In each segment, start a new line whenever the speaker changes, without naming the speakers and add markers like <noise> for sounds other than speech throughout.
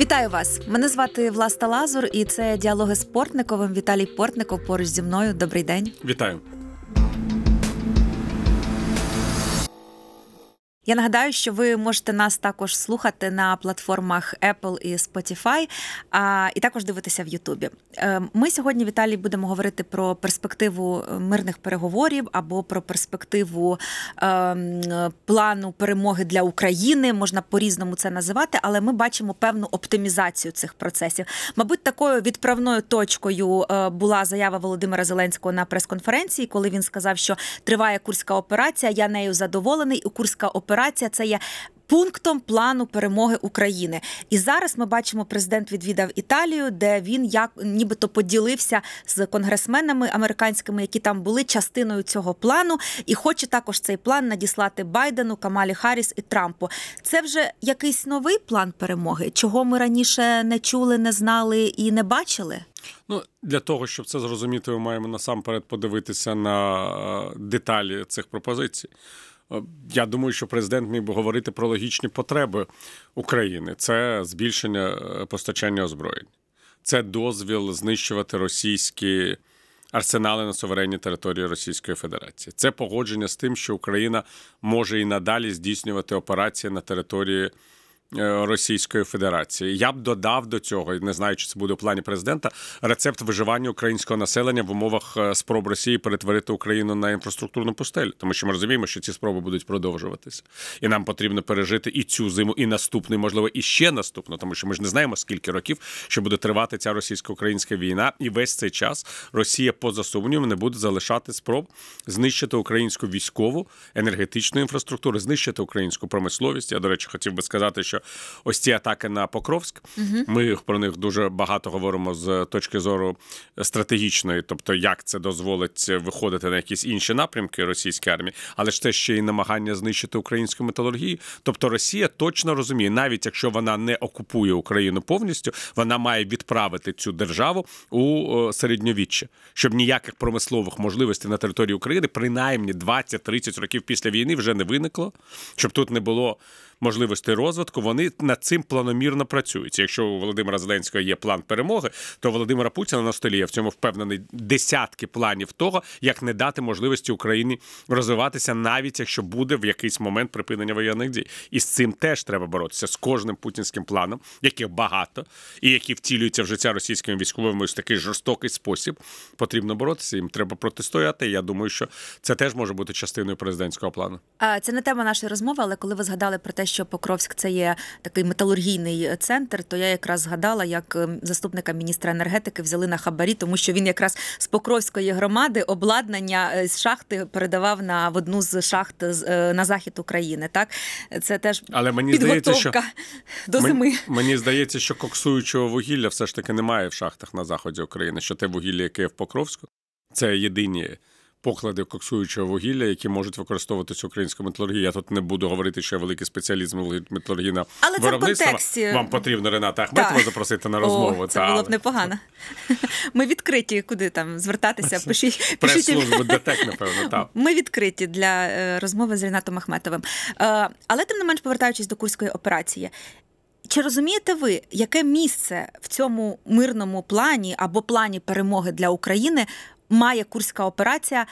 Вітаю вас! Мене звати Власта Лазур, і це діалоги з Портниковим. Віталій Портников поруч зі мною. Добрий день. Вітаю. Я нагадаю, що ви можете нас також слухати на платформах Apple і Spotify, а і також дивитися в Ютубі. Е, ми сьогодні, Віталій, будемо говорити про перспективу е, мирних переговорів або про перспективу ем, плану перемоги для України. Можна по-різному це називати, але ми бачимо певну оптимізацію цих процесів. Мабуть, такою відправною точкою е, була заява Володимира Зеленського на прес-конференції, коли він сказав, що триває курська операція. Я нею задоволений. у Курська операція операція це є. Пунктом плану перемоги України, і зараз ми бачимо, президент відвідав Італію, де він як нібито поділився з конгресменами американськими, які там були частиною цього плану, і хоче також цей план надіслати Байдену, Камалі Харріс і Трампу. Це вже якийсь новий план перемоги, чого ми раніше не чули, не знали і не бачили.
Ну для того, щоб це зрозуміти, ми маємо насамперед подивитися на е, деталі цих пропозицій. Е, я думаю, що президент міг би говорити про логічні потреби України. Це збільшення е, постачання озброєнь, це дозвіл знищувати російські арсенали на суверенній території Російської Федерації. Це погодження з тим, що Україна може і надалі здійснювати операції на території. Е, Російської Федерації. Я б додав до цього, не знаю, чи це буде у плані президента, рецепт виживання українського населення в умовах е, спроб Росії перетворити Україну на інфраструктурну пустель, тому що ми розуміємо, що ці спроби будуть продовжуватися, і нам потрібно пережити і цю зиму, і наступну, і, можливо, і ще наступну, тому що ми ж не знаємо, скільки років що буде тривати ця російсько-українська війна, і весь цей час Росія поза сумнівом не буде залишати спроб знищити українську військову енергетичну інфраструктуру, знищити українську промисловість. Я до речі, хотів би сказати, що що ось ці атаки на Покровськ. Угу. Ми про них дуже багато говоримо з точки зору стратегічної, тобто як це дозволить виходити на якісь інші напрямки російської армії, але ж це ще й намагання знищити українську металургію. Тобто Росія точно розуміє, навіть якщо вона не окупує Україну повністю, вона має відправити цю державу у е, середньовіччя, щоб ніяких промислових можливостей на території України принаймні 20-30 років після війни вже не виникло, щоб тут не було. Можливості розвитку, вони над цим планомірно працюють. Якщо у Володимира Зеленського є план перемоги, то Володимира Путіна на столі я в цьому впевнений десятки планів того, як не дати можливості Україні розвиватися, навіть якщо буде в якийсь момент припинення воєнних дій. І з цим теж треба боротися з кожним путінським планом, яких багато і які втілюються в життя російськими військовими в такий жорстокий спосіб. Потрібно боротися. Їм треба протистояти. Я думаю, що це теж може бути частиною президентського плану.
Це не тема нашої розмови, але коли ви згадали про те, що Покровськ це є такий металургійний е, центр, то я якраз згадала, як ем, заступника міністра енергетики взяли на хабарі, тому що він якраз з Покровської громади обладнання е, з шахти передавав на в одну з шахт е, на захід України. Так це теж але мені здається, що до зими. Мені,
мені здається, що коксуючого вугілля все ж таки немає в шахтах на заході України. Що те вугілля, яке є в Покровську, це єдині поклади коксуючого вугілля, які можуть використовуватися українську металургія. Я тут не буду говорити, що я великий спеціаліст металургії на Але виробництва. Це в контексті... Вам потрібно Рената Ахметова запросити на розмову. О, це та, було б
непогано. <laughs> Ми відкриті, куди там звертатися, пишіть прес-службу ДТЕК,
напевно. так. <laughs>
Ми відкриті для е, розмови з Ренатом Ахметовим. Е, але тим не менш повертаючись до курської операції. Чи розумієте ви, яке місце в цьому мирному плані або плані перемоги для України має курська операція,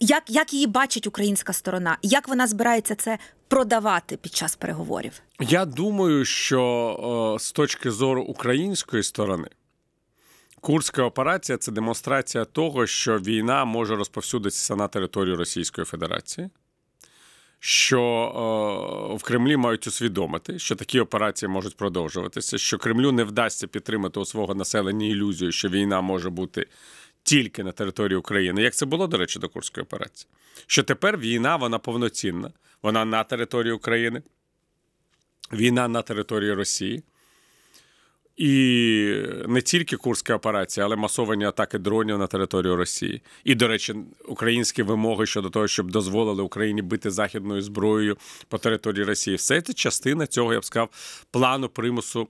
як, як її бачить українська сторона, як вона збирається це продавати під час переговорів?
Я думаю, що е, з точки зору української сторони. Курська операція це демонстрація того, що війна може розповсюдитися на територію Російської Федерації, що е, в Кремлі мають усвідомити, що такі операції можуть продовжуватися, що Кремлю не вдасться підтримати у свого населення ілюзію, що війна може бути тільки на території України, як це було, до речі, до Курської операції. Що тепер війна вона повноцінна, вона на території України, війна на території Росії. І не тільки Курська операція, але масовані атаки дронів на територію Росії. І, до речі, українські вимоги щодо того, щоб дозволили Україні бити західною зброєю по території Росії. Все це частина цього, я б сказав, плану примусу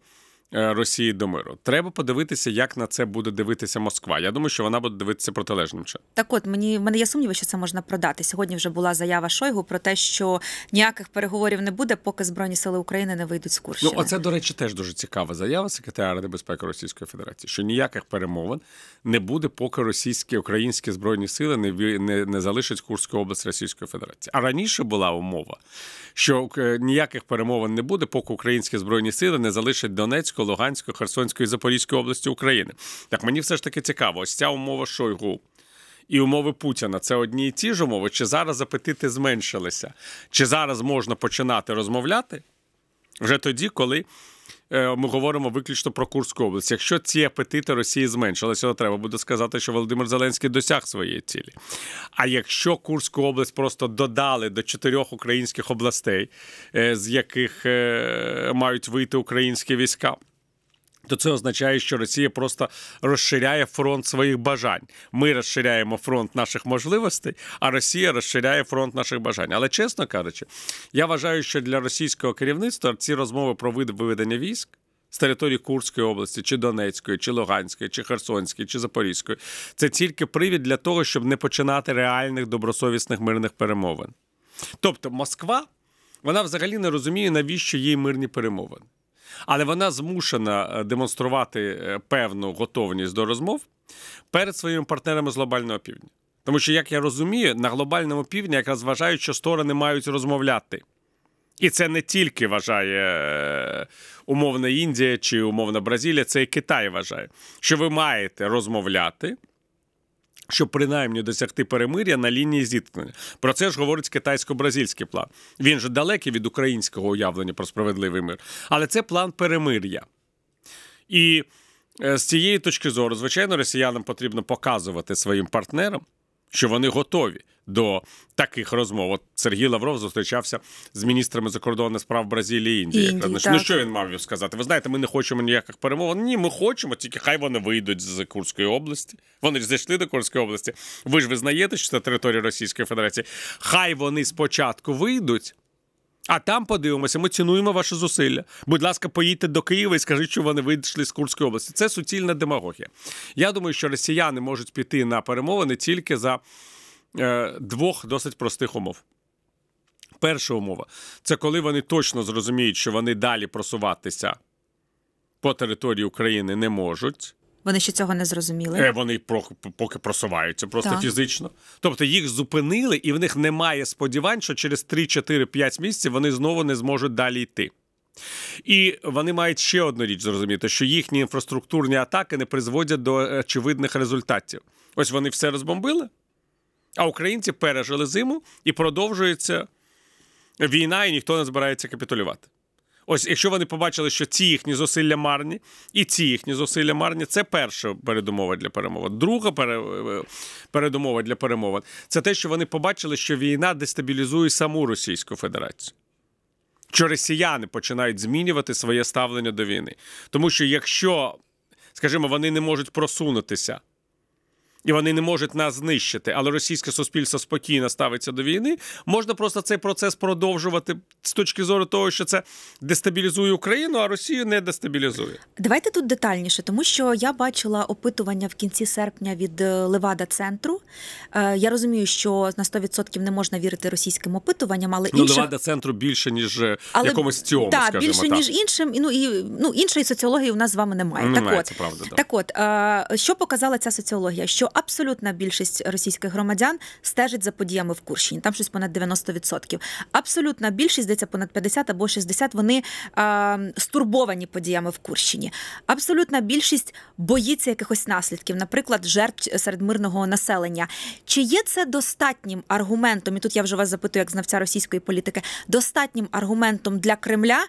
Е, Росії до миру. Треба подивитися, як на це буде дивитися Москва. Я думаю, що вона буде дивитися протилежним чином.
Так, от мені в мене є сумніви, що це можна продати. Сьогодні вже була заява Шойгу про те, що ніяких переговорів не буде, поки збройні сили України не вийдуть з Курсу. Ну, оце,
до речі, теж дуже цікава заява секретаря Ради безпеки Російської Федерації, що ніяких перемовин не буде, поки російські українські збройні сили не не, не залишать Курську область Російської Федерації. А раніше була умова, що е, ніяких перемовин не буде, поки українські збройні сили не залишать Донецьку. Донецької, Луганської, Херсонської і Запорізької області України. Так мені все ж таки цікаво, ось ця умова Шойгу. І умови Путіна це одні і ті ж умови, чи зараз апетити зменшилися? Чи зараз можна починати розмовляти вже тоді, коли е, ми говоримо виключно про Курську область? Якщо ці апетити Росії зменшилися, то треба буде сказати, що Володимир Зеленський досяг своєї цілі. А якщо Курську область просто додали до чотирьох українських областей, е, з яких е, мають вийти українські війська? То це означає, що Росія просто розширяє фронт своїх бажань. Ми розширяємо фронт наших можливостей, а Росія розширяє фронт наших бажань. Але чесно кажучи, я вважаю, що для російського керівництва ці розмови про вид виведення військ з території Курської області, чи Донецької, чи Луганської, чи Херсонської, чи Запорізької це тільки привід для того, щоб не починати реальних добросовісних мирних перемовин. Тобто, Москва вона взагалі не розуміє, навіщо їй мирні перемовини але вона змушена е, демонструвати е, певну готовність до розмов перед своїми партнерами з глобального півдня. Тому що, як я розумію, на глобальному півдні якраз вважають, що сторони мають розмовляти. І це не тільки вважає е, умовна Індія чи умовна Бразилія, це і Китай вважає, що ви маєте розмовляти щоб принаймні досягти перемиря на лінії зіткнення. Про це ж говорить китайсько-бразильський план. Він же далекий від українського уявлення про справедливий мир, але це план перемир'я. І е, з цієї точки зору, звичайно, росіянам потрібно показувати своїм партнерам що вони готові до таких розмов. От Сергій Лавров зустрічався з міністрами закордонних справ Бразилії і Індії. Індії ну, так. Ну що він мав сказати? Ви знаєте, ми не хочемо ніяких перемовин. Ні, ми хочемо, тільки хай вони вийдуть з Курської області. Вони ж зайшли до Курської області. Ви ж визнаєте, що це територія Російської Федерації. Хай вони спочатку вийдуть. А там подивимося, ми цінуємо ваші зусилля. Будь ласка, поїдьте до Києва і скажіть, що вони вийшли з Курської області. Це суцільна демагогія. Я думаю, що росіяни можуть піти на перемовини тільки за е, двох досить простих умов. Перша умова це коли вони точно зрозуміють, що вони далі просуватися по території України не можуть.
Вони ще цього не зрозуміли. Е,
Вони про, поки просуваються просто так. фізично. Тобто їх зупинили, і в них немає сподівань, що через 3-4-5 місяців вони знову не зможуть далі йти. І вони мають ще одну річ зрозуміти, що їхні інфраструктурні атаки не призводять до очевидних результатів. Ось вони все розбомбили, а українці пережили зиму і продовжується війна, і ніхто не збирається капітулювати. Ось, якщо вони побачили, що ці їхні зусилля марні, і ці їхні зусилля марні, це перша передумова для перемови. Друга е, передумова для перемовин це те, що вони побачили, що війна дестабілізує саму Російську Федерацію. Що росіяни починають змінювати своє ставлення до війни, тому що якщо, скажімо, вони не можуть просунутися і вони не можуть нас знищити, але російське суспільство спокійно ставиться до війни. Можна просто цей процес продовжувати з точки зору того, що це дестабілізує Україну, а Росію не дестабілізує.
Давайте тут детальніше, тому що я бачила опитування в кінці серпня від е, Левада центру. Е, я розумію, що на 100% не можна вірити російським опитуванням, але ну, Левада
центру більше ніж е, але... якомусь цьому да, скажімо більше так. ніж
іншим. Ну і ну іншої соціології у нас з вами немає. немає так от, правда, да. так от що показала ця соціологія? Що абсолютна більшість російських громадян стежить за подіями в Курщині. Там щось понад 90%. Абсолютна більшість здається, понад 50 або 60, Вони а, стурбовані подіями в Курщині. Абсолютна більшість боїться якихось наслідків, наприклад, жертв серед мирного населення. Чи є це достатнім аргументом? І тут я вже вас запитую, як знавця російської політики, достатнім аргументом для Кремля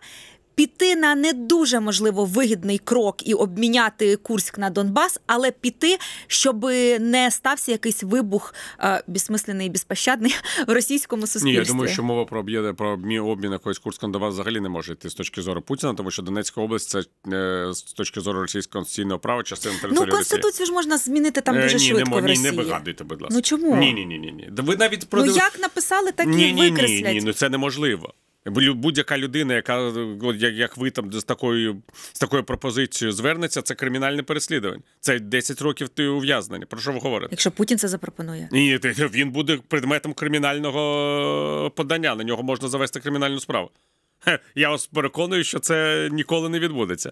піти на не дуже можливо вигідний крок і обміняти Курськ на Донбас, але піти, щоб не стався якийсь вибух е, безсмислений і безпощадний в російському суспільстві. Ні, я думаю, що
мова про об'єднання, про обмін якоїсь Курська на Донбас взагалі не може йти з точки зору Путіна, тому що Донецька область це е, з точки зору російського конституційного права частина ну, території. Ну конституцію
ж можна змінити там е, дуже е, ні, швидко. Не, в Росії. Ні, не вигадуйте,
будь ну, ласка. Ну чому ні, ні, ні, ні, Ви навіть про ну як
написали, так і ні, ні, ні, ні,
ну це неможливо. Будь-яка людина, яка як ви там з такою з такою пропозицією звернеться, це кримінальне переслідування. Це 10 років ти ув'язнення. Про що ви говорите?
Якщо Путін це запропонує,
ні, він буде предметом кримінального е, подання. На нього можна завести кримінальну справу. Я вас переконую, що це ніколи не відбудеться.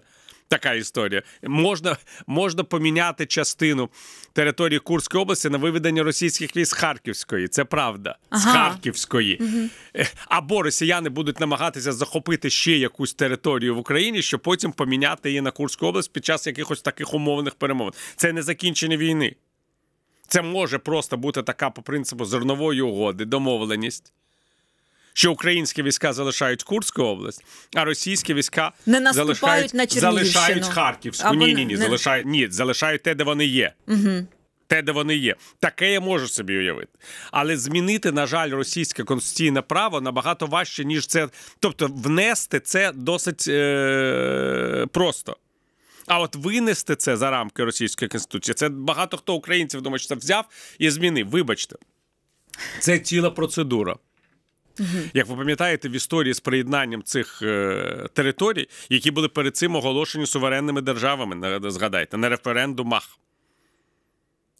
Така історія. Можна можна поміняти частину території Курської області на виведення російських військ з Харківської. Це правда, ага. з Харківської. Угу. Або росіяни будуть намагатися захопити ще якусь територію в Україні, щоб потім поміняти її на Курську область під час якихось таких умовних перемовин. Це не закінчення війни. Це може просто бути така по принципу зернової угоди, домовленість що українські війська залишають Курську область, а російські війська не наступають залишають, на залишають Харківську. ні, ні, ні, не... залишають ні, залишають те, де вони є. Угу. Те, де вони є, таке я можу собі уявити, але змінити, на жаль, російське конституційне право набагато важче, ніж це. Тобто, внести це досить е- просто. А от винести це за рамки російської конституції, це багато хто українців думає, що це взяв і змінив. Вибачте, це ціла процедура. Угу. Як ви пам'ятаєте, в історії з приєднанням цих е, територій, які були перед цим оголошені суверенними державами, згадайте, на референдумах.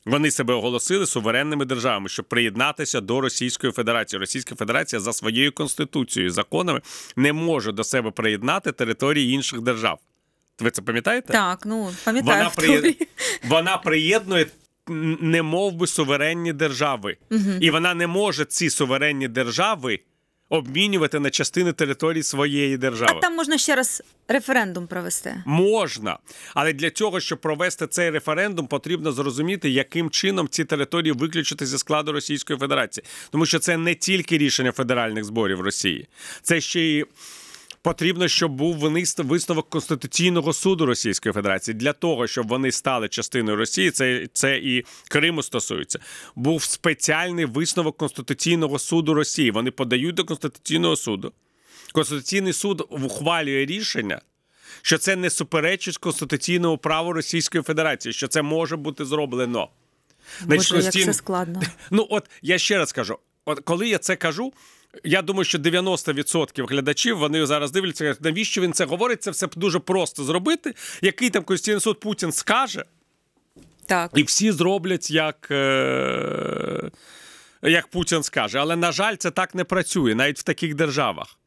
Вони себе оголосили суверенними державами, щоб приєднатися до Російської Федерації. Російська Федерація за своєю конституцією і законами не може до себе приєднати території інших держав. Ви це пам'ятаєте? Так,
ну пам'ятаю. Вона,
приє... Вона приєднує немовби суверенні держави, угу. і вона не може ці суверенні держави обмінювати на частини території своєї держави. А там
можна ще раз референдум провести.
Можна, але для цього, щоб провести цей референдум, потрібно зрозуміти, яким чином ці території виключити зі складу Російської Федерації, тому що це не тільки рішення федеральних зборів Росії, це ще й потрібно, щоб був висновок Конституційного суду Російської Федерації для того, щоб вони стали частиною Росії. Це це і Криму стосується. Був спеціальний висновок Конституційного суду Росії. Вони подають до Конституційного суду. Конституційний суд ухвалює рішення. Що це не суперечить конституційному праву Російської Федерації, що це може бути зроблено? Боже, Значить, як це складно. <laughs> Ну от я ще раз кажу: от коли я це кажу, я думаю, що 90% глядачів вони зараз дивляться, навіщо він це говорить. Це все дуже просто зробити. Який там Конституційний суд Путін скаже, так і всі зроблять як. Е- як Путін скаже, але на жаль, це так не працює навіть в таких державах.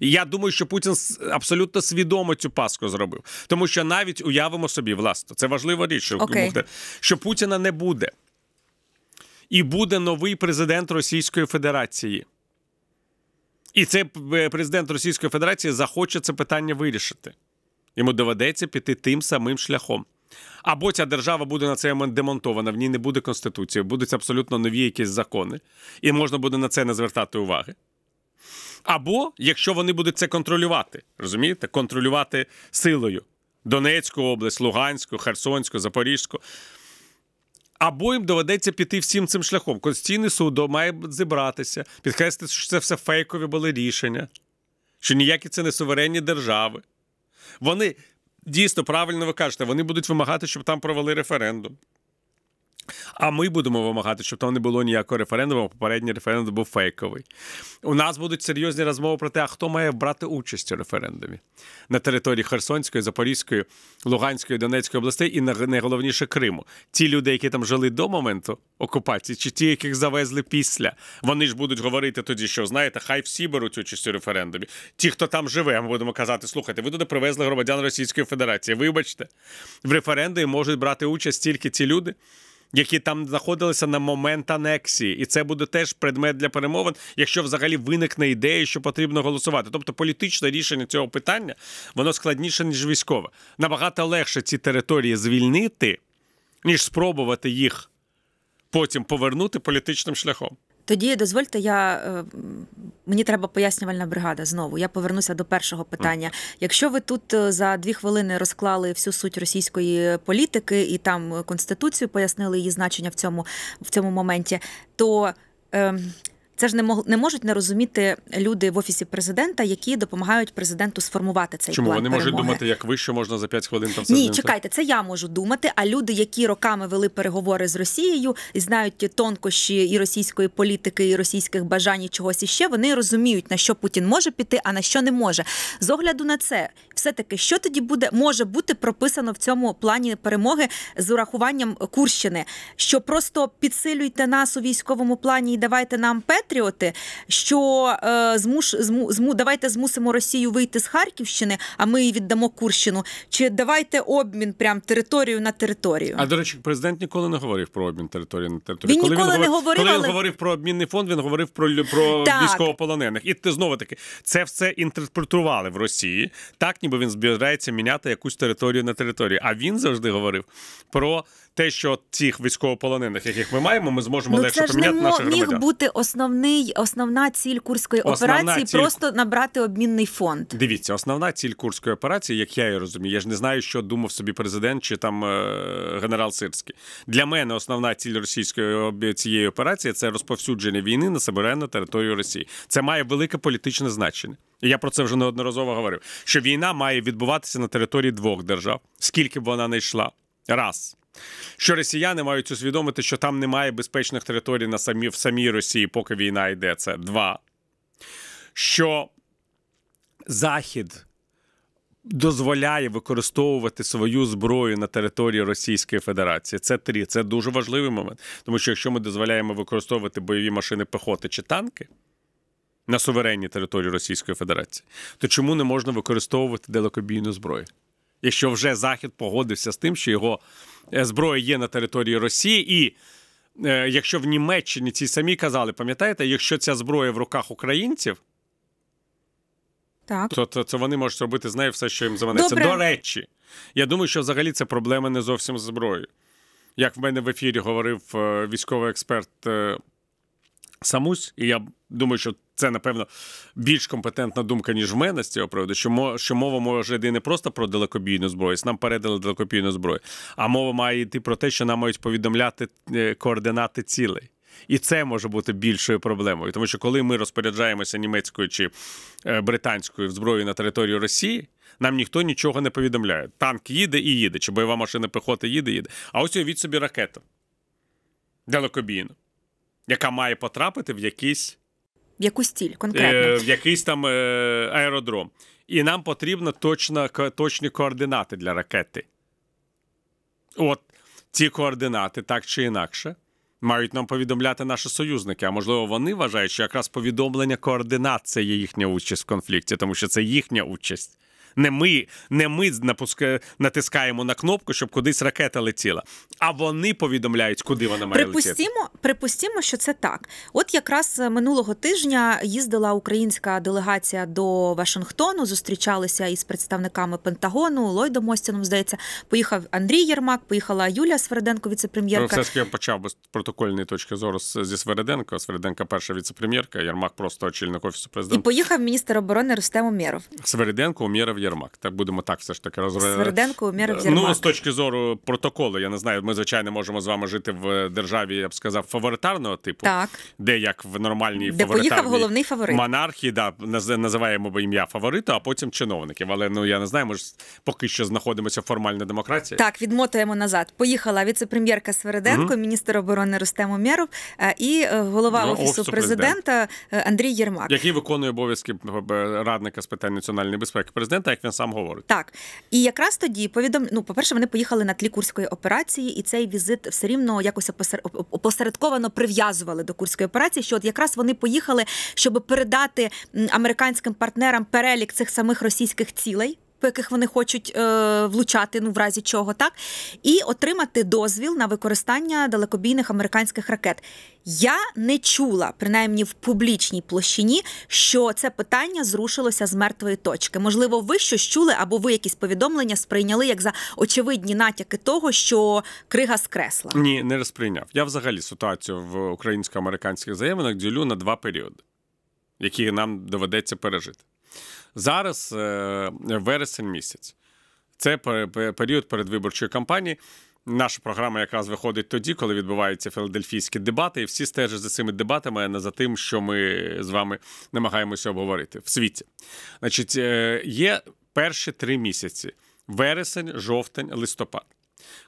І я думаю, що Путін абсолютно свідомо цю паску зробив, тому що навіть уявимо собі, власне, це важлива річ, okay. що Путіна не буде, і буде новий президент Російської Федерації. І це е, президент Російської Федерації захоче це питання вирішити. Йому доведеться піти тим самим шляхом. Або ця держава буде на це демонтована, в ній не буде конституції, будуть абсолютно нові якісь закони, і можна буде на це не звертати уваги. Або якщо вони будуть це контролювати, розумієте? Контролювати силою Донецьку область, Луганську, Херсонську, Запорізьку. Або їм доведеться піти всім цим шляхом. Конституційний суд має зібратися, підкреслити, що це все фейкові були рішення, що ніякі це не суверенні держави. Вони дійсно правильно ви кажете, вони будуть вимагати, щоб там провели референдум. А ми будемо вимагати, щоб там не було ніякого референдуму. Попередній референдум був фейковий. У нас будуть серйозні розмови про те, а хто має брати участь у референдумі на території Херсонської, Запорізької, Луганської, Донецької областей і найголовніше Криму. Ті люди, які там жили до моменту окупації, чи ті, яких завезли після, вони ж будуть говорити тоді, що знаєте, хай всі беруть участь у референдумі. Ті, хто там живе, ми будемо казати, слухайте, ви туди привезли громадян Російської Федерації. Вибачте, в референдумі можуть брати участь тільки ті люди які там знаходилися на момент анексії, і це буде теж предмет для перемовин, якщо взагалі виникне ідея, що потрібно голосувати. Тобто політичне рішення цього питання воно складніше ніж військове. Набагато легше ці території звільнити, ніж спробувати їх потім повернути політичним шляхом.
Тоді дозвольте, я е, мені треба пояснювальна бригада. Знову я повернуся до першого питання. Якщо ви тут е, за дві хвилини розклали всю суть російської політики і там е, конституцію пояснили її значення в цьому в цьому моменті, то ем, це ж не мог не можуть не розуміти люди в офісі президента, які допомагають президенту сформувати цей Чому? план вони перемоги. можуть думати,
як ви що можна за 5 хвилин там ні? Чекайте,
це я можу думати. А люди, які роками вели переговори з Росією і знають тонкощі і російської політики, і російських бажань і чогось іще, вони розуміють на що Путін може піти, а на що не може. З огляду на це, все таки, що тоді буде, може бути прописано в цьому плані перемоги з урахуванням Курщини, що просто підсилюйте нас у військовому плані і давайте нам пет. Петріоти, що е, змуш зму, зму давайте змусимо Росію вийти з Харківщини, а ми їй віддамо Курщину. Чи давайте обмін прям територію на територію? А
до речі, президент ніколи не говорив про обмін території на територію. Він коли ніколи він не говорив, коли але... він говорив про обмінний фонд. Він говорив про про військовополонених. І ти знову таки це все інтерпретували в Росії, так ніби він збирається міняти якусь територію на територію. А він завжди говорив про те, що цих військовополонених, яких ми маємо, ми зможемо ну, легше це ж поміняти не міг
бути основний основна ціль курської основна операції ціль... просто набрати обмінний фонд.
Дивіться, основна ціль курської операції, як я її розумію, я ж не знаю, що думав собі президент чи там е- генерал Сирський. Для мене основна ціль російської цієї операції це розповсюдження війни на суверенну територію Росії. Це має велике політичне значення. І я про це вже неодноразово говорив. Що війна має відбуватися на території двох держав, скільки б вона не йшла, раз. Що росіяни мають усвідомити, що там немає безпечних територій на самі в самій Росії, поки війна йде. Це два. Що Захід дозволяє використовувати свою зброю на території Російської Федерації. Це три. Це дуже важливий момент. Тому що якщо ми дозволяємо використовувати бойові машини пехоти чи танки. На суверенній території Російської Федерації, то чому не можна використовувати далекобійну зброю? якщо вже Захід погодився з тим, що його е, зброя є на території Росії, і е, якщо в Німеччині ці самі казали, пам'ятаєте, якщо ця зброя в руках українців, так. то, то це вони можуть робити з нею все, що їм заманеться. До речі, я думаю, що взагалі це проблема не зовсім з зброєю. Як в мене в ефірі говорив е, військовий експерт Самусь, і я думаю, що це напевно більш компетентна думка, ніж в мене з цього приводу. Що що мова може йти не просто про далекобійну зброю, нам передали далекобійну зброю, а мова має йти про те, що нам мають повідомляти е, координати цілей. І це може бути більшою проблемою, тому що коли ми розпоряджаємося німецькою чи е, британською зброєю на територію Росії, нам ніхто нічого не повідомляє. Танк їде і їде, чи бойова машина пехоти їде, їде. А ось уявіть собі ракету далекобійну, яка має потрапити в якийсь
в яку стіль конкретно? Е, в
якийсь там е, аеродром. І нам потрібно точно, точні координати для ракети. От ці координати, так чи інакше, мають нам повідомляти наші союзники. А можливо, вони вважають, що якраз повідомлення координат це є їхня участь в конфлікті, тому що це їхня участь. Не ми не ми напуска... натискаємо на кнопку, щоб кудись ракета летіла. А вони повідомляють, куди вона має припустімо,
летіти. Припустимо, що це так. От якраз е, минулого тижня їздила українська делегація до Вашингтону, зустрічалися із представниками Пентагону, Ллойдом Остіном, здається, поїхав Андрій Єрмак, поїхала Юлія Свереденко, віцепрем'єрка. Ну, все
я почав з протокольної точки зору зі Свереденко. Свереденка перша віцепрем'єрка, Єрмак просто очільник офісу президента. І
поїхав міністр оборони Рустем Умєров.
Свереденко Умєров Єрмак. Так будемо так все ж таки розробляти. Сверденко
умірив Єрмак. Ну, з
точки зору протоколу, я не знаю. Ми звичайно можемо з вами жити в державі, я б сказав, фаворитарного типу, так де як в нормальній де поїхав головний фаворит монархії, да називаємо би ім'я фаворита, а потім чиновників. Але ну я не знаю, ми ж поки що знаходимося в формальній демократії. Так,
відмотуємо назад. Поїхала віце-прем'єрка Сверденко, mm міністр оборони Рустем Умєров е, і е, голова ну, офісу президента е, Андрій Єрмак,
який виконує обов'язки радника з питань національної безпеки президента як він сам говорить.
Так. І якраз тоді повідом... ну, по-перше, вони поїхали на тлі курської операції, і цей візит все рівно якось опосередковано прив'язували до курської операції. Що от якраз вони поїхали, щоб передати американським партнерам перелік цих самих російських цілей по яких вони хочуть е, влучати, ну в разі чого, так, і отримати дозвіл на використання далекобійних американських ракет. Я не чула, принаймні в публічній площині, що це питання зрушилося з мертвої точки. Можливо, ви щось чули, або ви якісь повідомлення сприйняли як за очевидні натяки того, що крига скресла.
Ні, не розприйняв. Я взагалі ситуацію в українсько-американських взаєминах ділю на два періоди, які нам доведеться пережити зараз е, вересень місяць. Це період передвиборчої кампанії. Наша програма якраз виходить тоді, коли відбуваються філадельфійські дебати, і всі стежать за цими дебатами, а не за тим, що ми з вами намагаємося обговорити в світі. Значить, е, є перші три місяці: вересень, жовтень, листопад,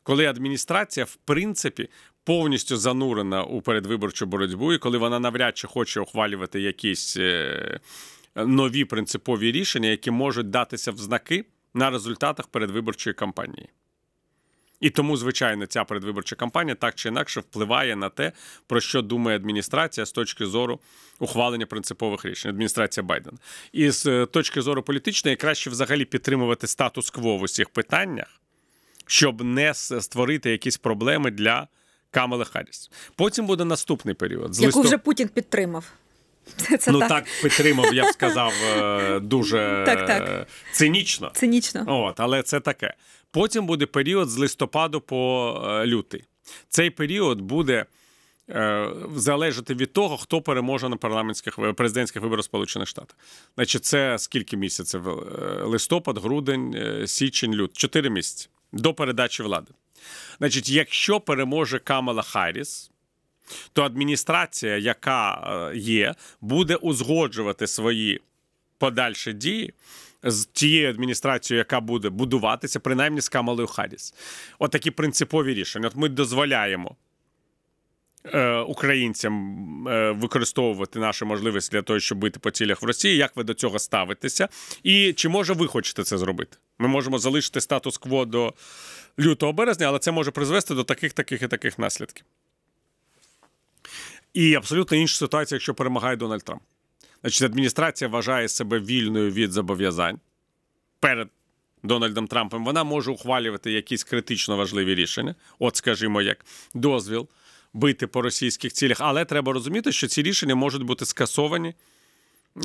коли адміністрація, в принципі, повністю занурена у передвиборчу боротьбу, і коли вона навряд чи хоче ухвалювати якісь. Е, нові принципові рішення, які можуть датися в знаки на результатах передвиборчої кампанії. І тому, звичайно, ця передвиборча кампанія так чи інакше впливає на те, про що думає адміністрація з точки зору ухвалення принципових рішень, адміністрація Байдена. І з е, точки зору політичної краще взагалі підтримувати статус-кво в усіх питаннях, щоб не створити якісь проблеми для Камали Харріс. Потім буде наступний період. Яку листу... вже
Путін підтримав. Це ну так. так
підтримав, я б сказав, е, дуже <laughs> так, так. Е, цинічно. Цинічно. От, Але це таке. Потім буде період з листопаду по е, лютий. Цей період буде залежати від того, хто переможе на парламентських президентських виборах Сполучених Штатів. Значить, це скільки місяців? Листопад, грудень, січень, лют. Чотири місяці до передачі влади. Значить, якщо переможе Камала Харріс, то адміністрація, яка е, є, буде узгоджувати свої подальші дії. З тією адміністрацією, яка буде будуватися, принаймні з Камалою Харіс. Отакі От принципові рішення. От ми дозволяємо е, українцям е, використовувати нашу можливість для того, щоб бити по цілях в Росії. Як ви до цього ставитеся? І чи може ви хочете це зробити? Ми можемо залишити статус-кво до лютого березня, але це може призвести до таких, таких і таких наслідків. І абсолютно інша ситуація, якщо перемагає Дональд Трамп. Значить, адміністрація вважає себе вільною від зобов'язань перед Дональдом Трампом. Вона може ухвалювати якісь критично важливі рішення, от, скажімо, як дозвіл бити по російських цілях, але треба розуміти, що ці рішення можуть бути скасовані.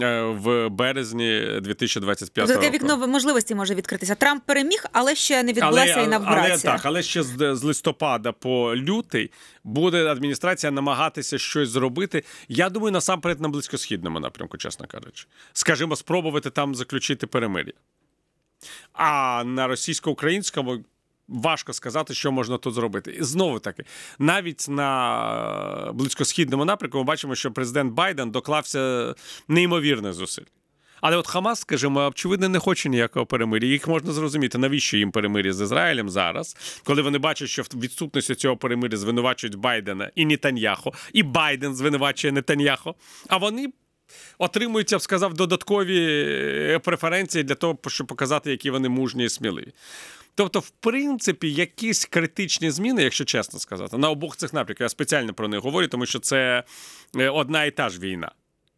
Е, в березні 2025 року. Таке
вікно можливості може відкритися. Трамп переміг, але ще не відбулася інавгурація. Але так,
але ще з, з листопада по лютий буде адміністрація намагатися щось зробити. Я думаю, насамперед на близькосхідному напрямку, чесно кажучи, скажімо, спробувати там заключити перемир'я. А на російсько-українському важко сказати, що можна тут зробити. І знову таки, навіть на е, близькосхідному напрямку, ми бачимо, що президент Байден доклався неймовірне зусиль. Але от Хамас, скажімо, очевидно, не хоче ніякого перемир'я. Їх можна зрозуміти, навіщо їм перемир'я з Ізраїлем зараз, коли вони бачать, що в відсутності цього перемир'я звинувачують Байдена і Нетаньяхо, і Байден звинувачує Нетаньяхо. А вони отримують, я б сказав, додаткові е, преференції для того, щоб показати, які вони мужні і сміливі. Тобто, в принципі, якісь критичні зміни, якщо чесно сказати, на обох цих напрямках я спеціально про них говорю, тому що це е, одна і та ж війна.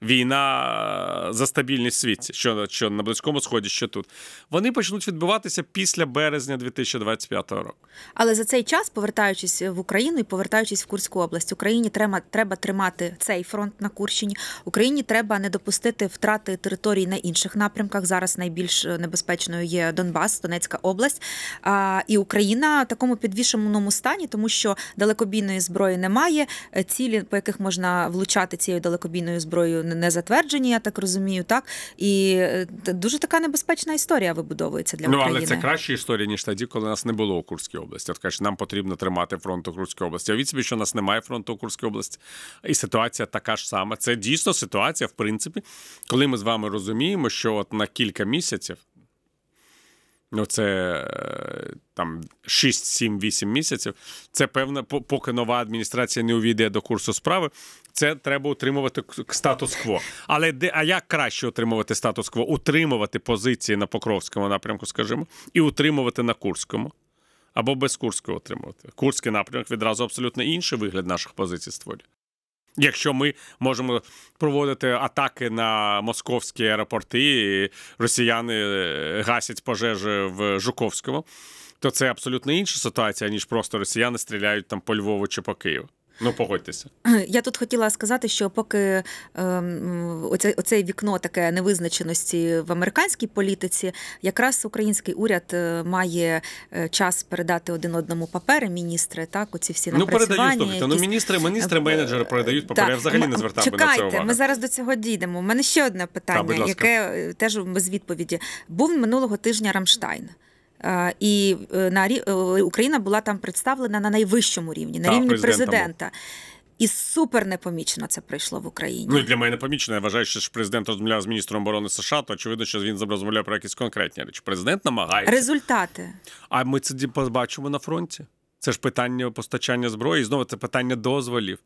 Війна е, за стабільність в світі, що що на близькому сході, що тут вони почнуть відбуватися після березня 2025 року.
Але за цей час, повертаючись в Україну і повертаючись в Курську область, Україні треба треба тримати цей фронт на Курщині. Україні треба не допустити втрати територій на інших напрямках. Зараз найбільш е, небезпечною є Донбас, Донецька область. А, І Україна в такому підвішеному стані, тому що далекобійної зброї немає. Е, цілі, по яких можна влучати цією далекобійною зброєю не затверджені, я так розумію, так і е, дуже така небезпечна історія вибудовується для України. Ну, але це краща
історія ніж тоді, коли нас не було у Курській області. От каже, нам потрібно тримати фронт у Курській області. А собі, що нас немає фронту у Курській області, і ситуація така ж сама. Це дійсно ситуація, в принципі, коли ми з вами розуміємо, що от на кілька місяців. Ну, це е, там 6, 7, 8 місяців. Це певно, поки нова адміністрація не увійде до курсу справи це треба утримувати статус-кво. Але де а як краще утримувати статус-кво? Утримувати позиції на Покровському напрямку, скажімо, і утримувати на Курському. Або без Курського отримувати. Курський напрямок відразу абсолютно інший вигляд наших позицій створює. Якщо ми можемо проводити атаки на московські аеропорти, і росіяни е, гасять пожежі в Жуковському, то це абсолютно інша ситуація, ніж просто росіяни стріляють там по Львову чи по Києву. Ну, погодьтеся.
Я тут хотіла сказати, що поки ем, оце, оце вікно таке невизначеності в американській політиці, якраз український уряд е, має е, час передати один одному папери, міністри, так, оці всі напрацювання. Ну, передають, ну, якісь... ну міністри,
міністри, е, менеджери передають папери, так. я взагалі не звертав Чекайте, на це уваги. ми зараз
до цього дійдемо. У мене ще одне питання, так, яке теж без відповіді. Був минулого тижня Рамштайн. Е, і е, на е, Україна була там представлена на найвищому рівні, на рівні президента. І супер непомічно це прийшло в Україні. Ну і для
мене помічено. Я вважаю, що президент розмовляв з міністром оборони США, то очевидно, що він розмовляв про якісь конкретні речі. Президент намагається
результати.
А ми це побачимо на фронті. Це ж питання постачання зброї. І знову це питання дозволів.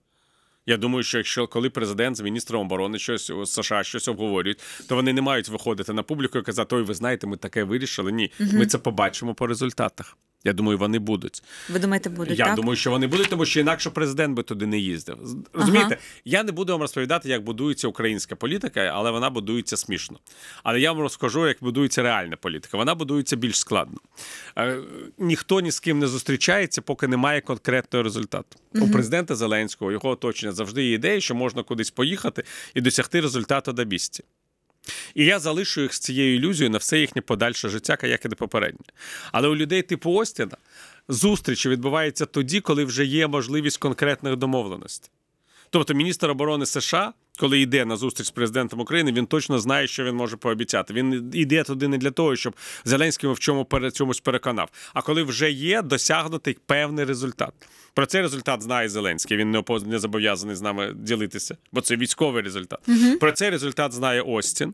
Я думаю, що якщо коли президент з міністром оборони щось у США щось обговорюють, то вони не мають виходити на публіку і казати, ой, ви знаєте, ми таке вирішили. Ні, угу. ми це побачимо по результатах. Я думаю, вони будуть.
Ви думаєте, будуть? Я так?
думаю, що вони будуть, тому що інакше президент би туди не їздив. Розумієте, ага. я не буду вам розповідати, як будується українська політика, але вона будується смішно. Але я вам розкажу, як будується реальна політика. Вона будується більш складно. Е, ніхто ні з ким не зустрічається, поки немає конкретного результату. Угу. У президента Зеленського його оточення завжди є ідея, що можна кудись поїхати і досягти результату до бісті. І я залишу їх з цією ілюзією на все їхнє подальше життя, як і не попереднє. Але у людей типу Остіна зустріч відбувається тоді, коли вже є можливість конкретних домовленостей. Тобто, міністр оборони США, коли йде на зустріч з президентом України, він точно знає, що він може пообіцяти. Він йде туди не для того, щоб Зеленський в чому перед чомусь переконав, а коли вже є досягнутий певний результат. Про цей результат знає Зеленський. Він не не зобов'язаний з нами ділитися, бо це військовий результат. Угу. Про цей результат знає Остін.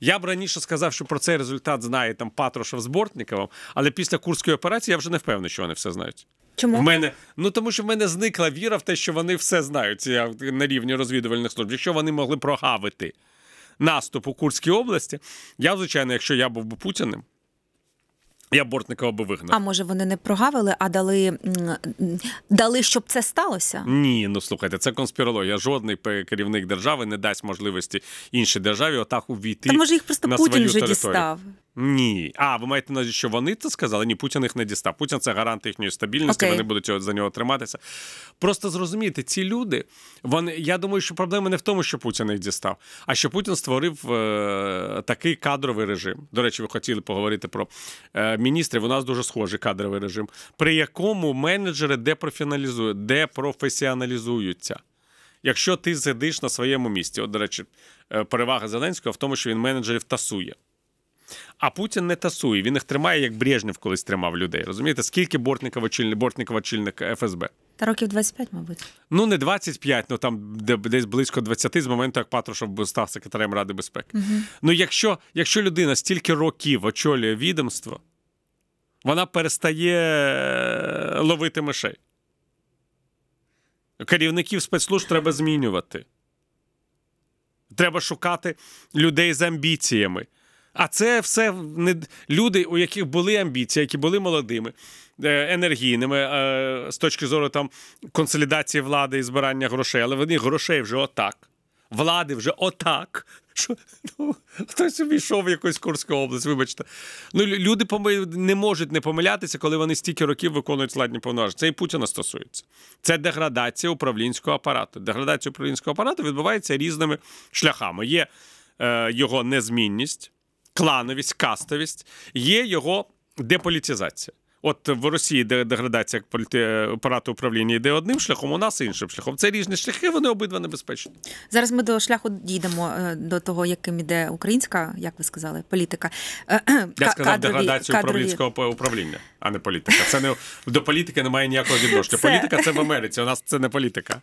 Я б раніше сказав, що про цей результат знає там Патрушев з Бортніковим, але після курської операції я вже не впевнений, що вони все знають. Чому в мене ну тому, що в мене зникла віра в те, що вони все знають на рівні розвідувальних служб, якщо вони могли прогавити наступ у Курській області, я звичайно, якщо я був би путіним. Я бортникова би вигнав. А
може вони не прогавили, а дали дали, щоб це сталося?
Ні, ну слухайте, це конспірологія. Жодний керівник держави не дасть можливості іншій державі отак увійти. Та може їх просто на Путін вже територію. дістав. Ні. А, ви маєте на увазі, що вони це сказали? Ні, Путін їх не дістав. Путін це гарант їхньої стабільності, okay. вони будуть за нього триматися. Просто зрозумійте, ці люди, вони, я думаю, що проблема не в тому, що Путін їх дістав, а що Путін створив е, такий кадровий режим. До речі, ви хотіли поговорити про е, міністрів. У нас дуже схожий кадровий режим, при якому менеджери депрофесіоналізуються. Якщо ти сидиш на своєму місці, от, до речі, е, перевага Зеленського в тому, що він менеджерів тасує. А Путін не тасує. Він їх тримає, як Брежнєв колись тримав людей. Розумієте, скільки бортникова чільник, бортникова чільник е, ФСБ?
Та років 25, мабуть.
Ну, не 25, ну там десь близько 20 з моменту, як Патрушев став секретарем Ради безпеки. Угу. Ну, якщо, якщо людина стільки років очолює відомство, вона перестає е, ловити мишей. Керівників спецслужб треба змінювати. Треба шукати людей з амбіціями. А це все не люди, у яких були амбіції, які були молодими, е, енергійними е, з точки зору там консолідації влади і збирання грошей, але вони грошей вже отак. Влади вже отак. <laughs> Що ну, хтось увійшов в якусь Курську область, вибачте. Ну, Люди помил... не можуть не помилятися, коли вони стільки років виконують владні повноваження. Це і Путіна стосується. Це деградація управлінського апарату. Деградація управлінського апарату відбувається різними шляхами. Є е, його незмінність, клановість, кастовість, є його деполітизація. От в Росії деградація е, апарату управління йде одним шляхом, у нас іншим шляхом. Це різні шляхи, вони обидва небезпечні.
Зараз ми до шляху дійдемо е, до того, яким іде українська, як ви сказали, політика. Е, Я сказав деградацію управлінського
управління, а не політика. Це не до політики немає ніякого відношення. Це... Політика це в Америці. У нас це не політика.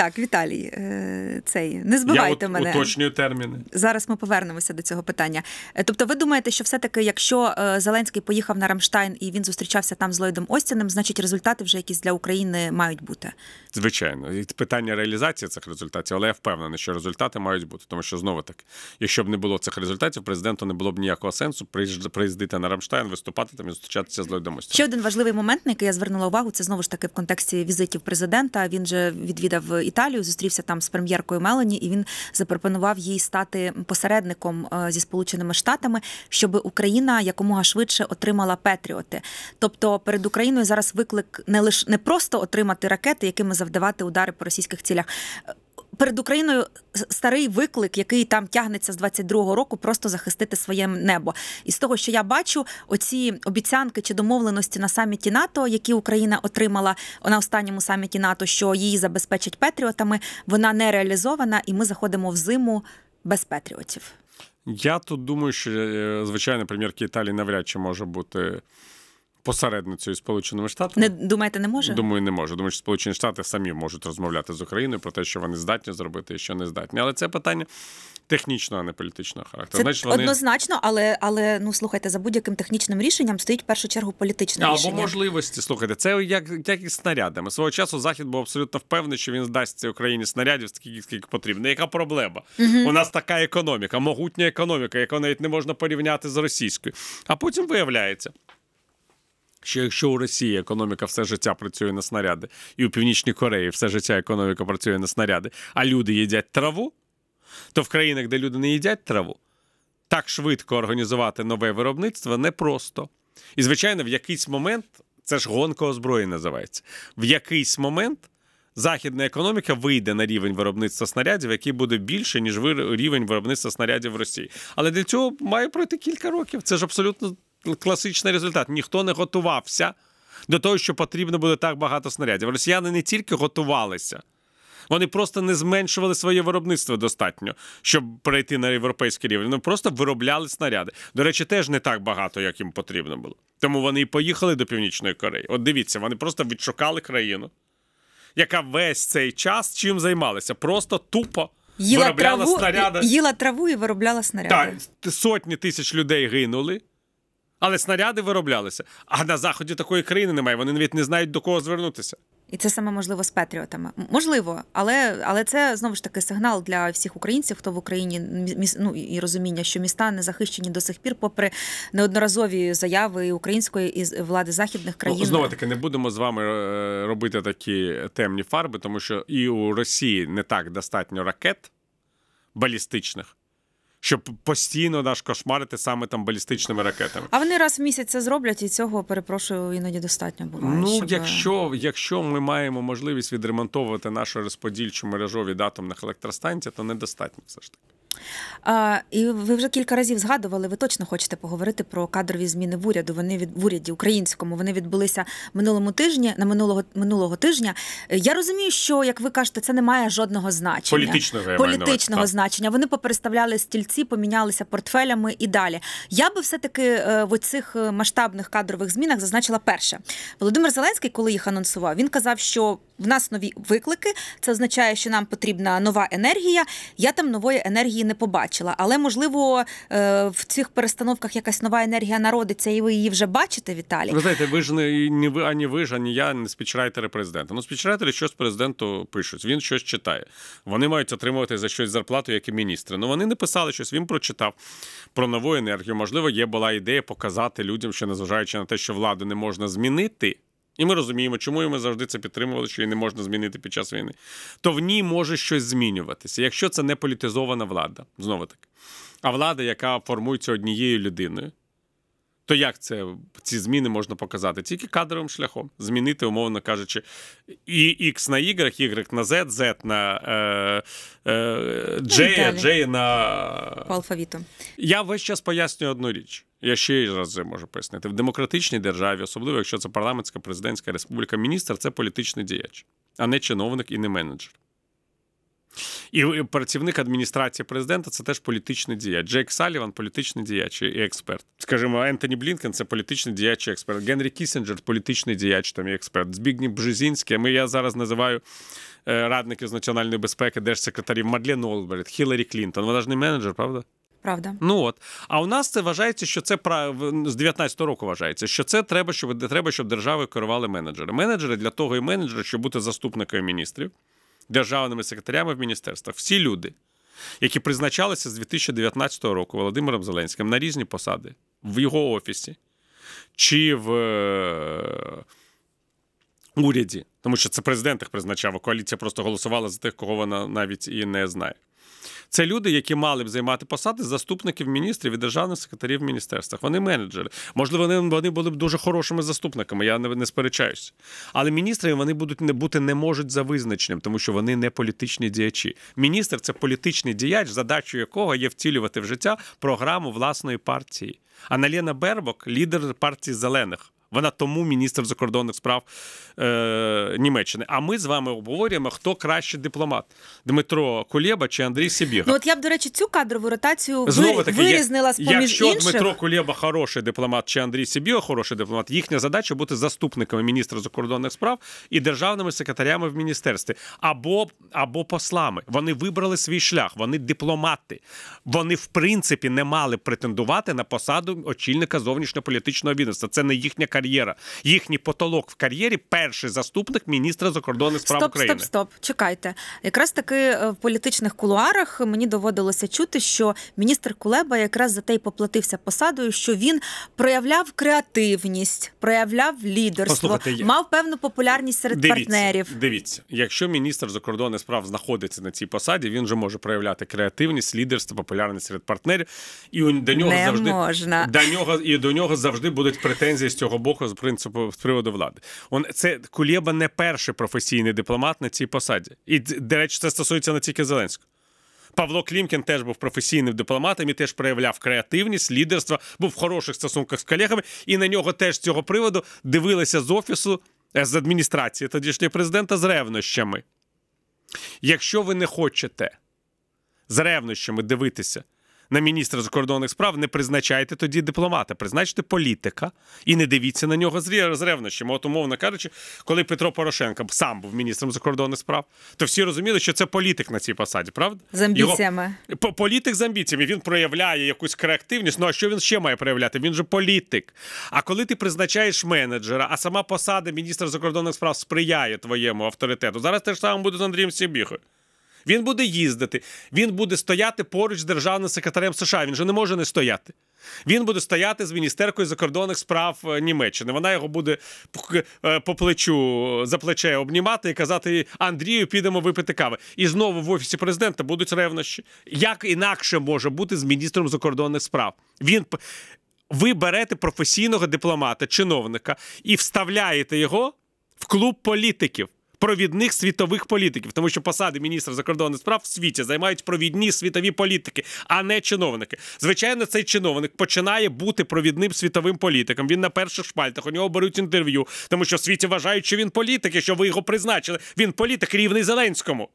Так, Віталій, е, цей не збивайте Я мене. Я уточнюю терміни. Зараз ми повернемося до цього питання. Е, тобто, ви думаєте, що все-таки, якщо е, Зеленський поїхав на Рамштайн і він зустрічався там з Лойдом Остіним, значить результати вже якісь для України мають бути?
Звичайно, і питання реалізації цих результатів, але я впевнений, що результати мають бути, тому що знову таки, якщо б не було цих результатів, президенту не було б ніякого сенсу приїздити на Рамштайн, виступати там і зустрічатися з Лойдом Остіном.
Ще один важливий момент, на який я звернула увагу, це знову ж таки в контексті візитів президента. Він же відвідав Італію, зустрівся там з прем'єркою Мелані, і він запропонував їй стати посередником е, зі Сполученими Штатами, щоб Україна якомога швидше отримала Петріоти. Тобто перед Україною зараз виклик не лише не просто отримати ракети, якими завдавати удари по російських цілях перед Україною старий виклик, який там тягнеться з 22-го року, просто захистити своє небо. І з того, що я бачу, оці обіцянки чи домовленості на саміті НАТО, які Україна отримала на останньому саміті НАТО, що її забезпечать Петріотами, вона не реалізована, і ми заходимо в зиму без Петріотів.
Я тут думаю, що е, звичайно, прем'єр Італії навряд чи може бути посередницею Сполученими Штатами. Не
думаєте, не може? Думаю,
не може. Думаю, що Сполучені Штати самі можуть розмовляти з Україною про те, що вони здатні зробити і що не здатні. Але це питання технічного, а не політичного характеру. Значить, вони...
однозначно, але але ну слухайте, за будь-яким технічним рішенням стоїть в першу чергу політичне Або рішення. Або
можливості. Слухайте, це як як із снарядами. Свого часу захід був абсолютно впевнений, що він здасть цій Україні снарядів, скільки скільки потрібно. Яка проблема? Угу. У нас така економіка, могутня економіка, яку навіть не можна порівняти з російською. А потім виявляється що якщо у Росії економіка все життя працює на снаряди, і у Північній Кореї все життя економіка працює на снаряди, а люди їдять траву, то в країнах, де люди не їдять траву, так швидко організувати нове виробництво непросто. І, звичайно, в якийсь момент це ж гонка озброєнь називається. В якийсь момент західна економіка вийде на рівень виробництва снарядів, який буде більше, ніж рівень виробництва снарядів в Росії. Але для цього має пройти кілька років. Це ж абсолютно класичний результат. Ніхто не готувався до того, що потрібно буде так багато снарядів. Росіяни не тільки готувалися, вони просто не зменшували своє виробництво достатньо, щоб перейти на європейський рівень. Вони просто виробляли снаряди. До речі, теж не так багато, як їм потрібно було. Тому вони і поїхали до Північної Кореї. От дивіться, вони просто відшукали країну, яка весь цей час чим займалася, просто тупо. Їла виробляла траву, снаряди. їла
траву і виробляла снаряди. Так,
сотні тисяч людей гинули але снаряди вироблялися. А на заході такої країни немає. Вони навіть не знають до кого звернутися.
І це саме можливо з патріотами. Можливо, але але це знову ж таки сигнал для всіх українців, хто в Україні ну, і розуміння, що міста не захищені до сих пір, попри неодноразові заяви української і влади західних ну, країн. Ну,
знову таки не будемо з вами е, робити такі темні фарби, тому що і у Росії не так достатньо ракет балістичних щоб постійно наш кошмарити саме там балістичними ракетами.
А вони раз в місяць це зроблять і цього перепрошую, іноді достатньо буває. Ну щоб... якщо
е, якщо ми маємо можливість відремонтовувати нашу розподільчу мережові атомних електростанцій, то недостатньо все ж таки.
А, І ви вже кілька разів згадували. Ви точно хочете поговорити про кадрові зміни в уряду. Вони від в уряді українському вони відбулися минулому тижні на минулого минулого тижня. Я розумію, що як ви кажете, це не має жодного значення політичного політичного значення. Вони попереставляли стільці, помінялися портфелями і далі. Я би все таки е, в оцих е, масштабних кадрових змінах зазначила перше. Володимир Зеленський, коли їх анонсував, він казав, що в нас нові виклики. Це означає, що нам потрібна нова енергія. Я там нової енергії не побачила. Але можливо е, в цих перестановках якась нова енергія народиться, і ви її вже бачите, Віталій. Ви
знаєте, ви ж не ні ви ані ви ж, ані я не спічрайтери президента. Ну спічрайтери щось президенту пишуть. Він щось читає. Вони мають отримувати за щось зарплату, як і міністри. Ну вони не писали щось. Він прочитав про нову енергію. Можливо, є була ідея показати людям, що незважаючи на те, що владу не можна змінити. І ми розуміємо, чому і ми завжди це підтримували, що її не можна змінити під час війни. То в ній може щось змінюватися, якщо це не політизована влада, знову таки. А влада, яка формується однією людиною, то як це ці зміни можна показати? Тільки кадровим шляхом змінити, умовно кажучи, і X на Y, Y на Z, Z на е, е, J, ну, J на По алфавіту. Я весь час пояснюю одну річ. Я ще раз можу пояснити. В демократичній державі, особливо якщо це парламентська президентська республіка, міністр це політичний діяч, а не чиновник і не менеджер. І працівник адміністрації президента це теж політичний діяч. Джейк Саліван політичний діяч і експерт. Скажімо, Ентоні Блінкен це політичний діяч і експерт. Генрі Кісінджер політичний діяч там і експерт. Збігні Бжезінське, Ми я зараз називаю е, радників з національної безпеки, держсекретарів Мадлен Олберт, Хіларі Клінтон. Вона ж не менеджер, правда? Правда, ну от а у нас це вважається, що це прав... з 19 року вважається, що це треба, щоб треба, щоб держави керували менеджери. Менеджери для того і менеджери, щоб бути заступниками міністрів, державними секретарями в міністерствах всі люди, які призначалися з 2019 року Володимиром Зеленським на різні посади в його офісі чи в е, уряді, тому що це президент їх призначав, а коаліція просто голосувала за тих, кого вона навіть і не знає. Це люди, які мали б займати посади заступників міністрів і державних секретарів в міністерствах. Вони менеджери. Можливо, вони, вони були б дуже хорошими заступниками. Я не, не сперечаюся. Але міністрами вони будуть не бути не можуть за визначенням, тому що вони не політичні діячі. Міністр це політичний діяч, задачу якого є втілювати в життя програму власної партії. А Налена Бербок лідер партії зелених. Вона тому міністр закордонних справ е, Німеччини. А ми з вами обговорюємо, хто кращий дипломат: Дмитро Кулєба чи Андрій Сібіга.
Ну, от я б, до речі, цю кадрову ротацію Знову таки, вирізнила з поміж якщо інших. Дмитро
Кулєба хороший дипломат чи Андрій Сібіга хороший дипломат, їхня задача бути заступниками міністра закордонних справ і державними секретарями в міністерстві або або послами. Вони вибрали свій шлях, вони дипломати. Вони, в принципі, не мали претендувати на посаду очільника зовнішньополітичного відомства. Це не їхня кар'єра. Їхній потолок в кар'єрі перший заступник міністра закордонних справ стоп, України. Стоп,
стоп, Чекайте, якраз таки е, в політичних кулуарах мені доводилося чути, що міністр Кулеба якраз за те й поплатився посадою, що він проявляв креативність, проявляв лідерство, мав певну популярність серед дивіться, партнерів.
Дивіться, якщо міністр закордонних справ знаходиться на цій посаді, він же може проявляти креативність, лідерство, популярність серед партнерів, і до нього Не завжди можна. до нього і до нього завжди будуть претензії з цього боку боку з принципу з приводу влади. Он це Кулєба не перший професійний дипломат на цій посаді, і до речі, це стосується не тільки Зеленського. Павло Клімкін теж був професійним дипломатом і теж проявляв креативність, лідерство, був в хороших стосунках з колегами, і на нього теж з цього приводу дивилися з офісу е, з адміністрації тодішнього президента з ревнощами. Якщо ви не хочете з ревнощами дивитися на міністра закордонних справ не призначайте тоді дипломата, призначте політика і не дивіться на нього з ревнощами. От, умовно кажучи, коли Петро Порошенко сам був міністром закордонних справ, то всі розуміли, що це політик на цій посаді, правда? З амбіціями. Його... Політик з амбіціями. Він проявляє якусь креативність. Ну а що він ще має проявляти? Він же політик. А коли ти призначаєш менеджера, а сама посада міністра закордонних справ сприяє твоєму авторитету, зараз те ж саме буде з Андрієм Сібіхою. Він буде їздити, він буде стояти поруч з державним секретарем США. Він же не може не стояти. Він буде стояти з міністеркою закордонних справ е, Німеччини. Вона його буде е, по плечу е, за плече обнімати і казати: Андрію, підемо випити кави. І знову в офісі президента будуть ревнощі. Як інакше може бути з міністром закордонних справ? Він ви берете професійного дипломата, чиновника і вставляєте його в клуб політиків провідних світових політиків, тому що посади міністра закордонних справ в світі займають провідні світові політики, а не чиновники. Звичайно, цей чиновник починає бути провідним світовим політиком. Він на перших шпальтах у нього беруть інтерв'ю, тому що в світі вважають, що він політик, і що ви його призначили. Він політик рівний Зеленському.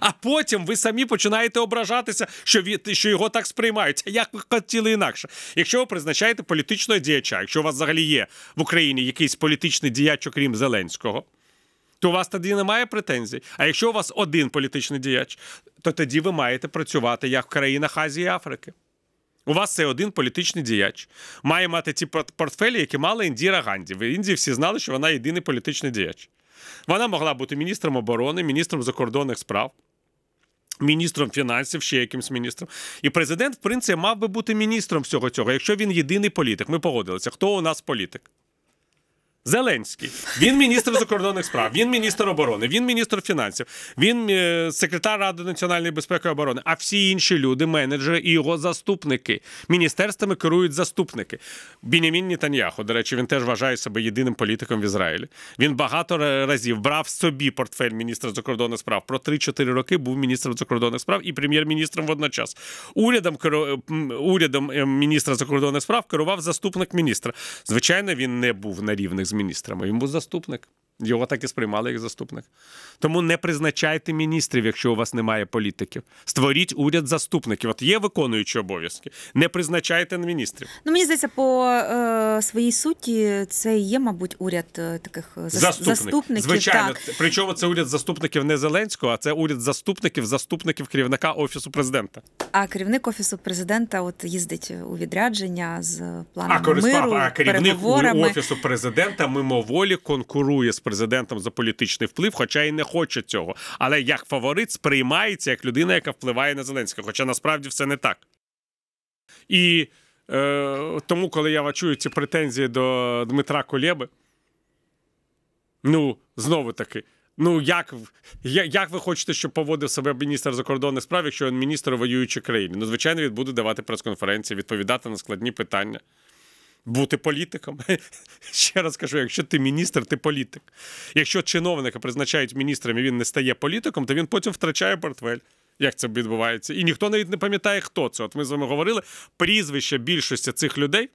А потім ви самі починаєте ображатися, що від що його так сприймають. Як ви хотіли інакше? Якщо ви призначаєте політичного діяча, якщо у вас взагалі є в Україні якийсь політичний діяч, окрім Зеленського то у вас тоді немає претензій. А якщо у вас один політичний діяч, то тоді ви маєте працювати як в країнах Азії і Африки. У вас це один політичний діяч. Має мати ті портфелі, які мала Індіра Ганді. В Індії всі знали, що вона єдиний політичний діяч. Вона могла бути міністром оборони, міністром закордонних справ, міністром фінансів, ще якимсь міністром. І президент, в принципі, мав би бути міністром всього цього, якщо він єдиний політик. Ми погодилися. Хто у нас політик? Зеленський, він міністр закордонних справ, він міністр оборони, він міністр фінансів, він е, секретар ради національної безпеки і оборони. А всі інші люди, менеджери і його заступники. Міністерствами керують заступники. Бінямін Нітаньяхо, до речі, він теж вважає себе єдиним політиком в Ізраїлі. Він багато разів брав собі портфель міністра закордонних справ. Про 3-4 роки був міністром закордонних справ і прем'єр-міністром водночас. Урядом урядом е, міністра закордонних справ керував заступник міністра. Звичайно, він не був на рівних з міністрами. Він був заступник. Його так і сприймали як заступник. Тому не призначайте міністрів, якщо у вас немає політиків. Створіть уряд заступників. От є виконуючі обов'язки. Не призначайте міністрів.
Ну мені здається, по е, своїй суті це є, мабуть, уряд е, таких е, Заступник. заступників. Звичайно, так.
причому це уряд заступників не Зеленського, а це уряд заступників, заступників керівника офісу президента.
А керівник офісу президента от їздить у відрядження з планом а, миру, а керівник переговорами.
офісу президента мимоволі конкурує з президентом за політичний вплив, хоча й не хоче цього. Але як фаворит сприймається як людина, яка впливає на Зеленського. Хоча насправді все не так. І е, тому, коли я чую ці претензії до Дмитра Колєби, ну, знову таки. Ну, як як ви хочете, щоб поводив себе міністр закордонних справ, якщо він міністр воюючої країни? Ну, звичайно, він буде давати прес-конференції, відповідати на складні питання бути політиком. <laughs> Ще раз кажу: якщо ти міністр, ти політик. Якщо чиновника призначають міністром і він не стає політиком, то він потім втрачає портфель. Як це відбувається? І ніхто навіть не пам'ятає, хто це. От ми з вами говорили. Прізвище більшості цих людей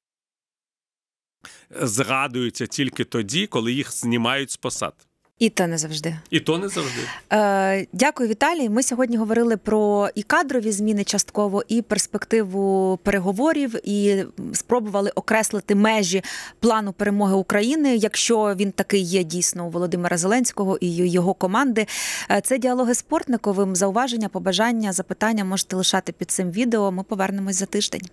згадуються тільки тоді, коли їх знімають з посад.
І то не завжди,
і то не завжди.
Е, Дякую, Віталій. Ми сьогодні говорили про і кадрові зміни частково, і перспективу переговорів, і спробували окреслити межі плану перемоги України, якщо він такий є дійсно у Володимира Зеленського і його команди. Е, це діалоги з портниковим. Зауваження, побажання, запитання можете лишати під цим відео. Ми повернемось за тиждень.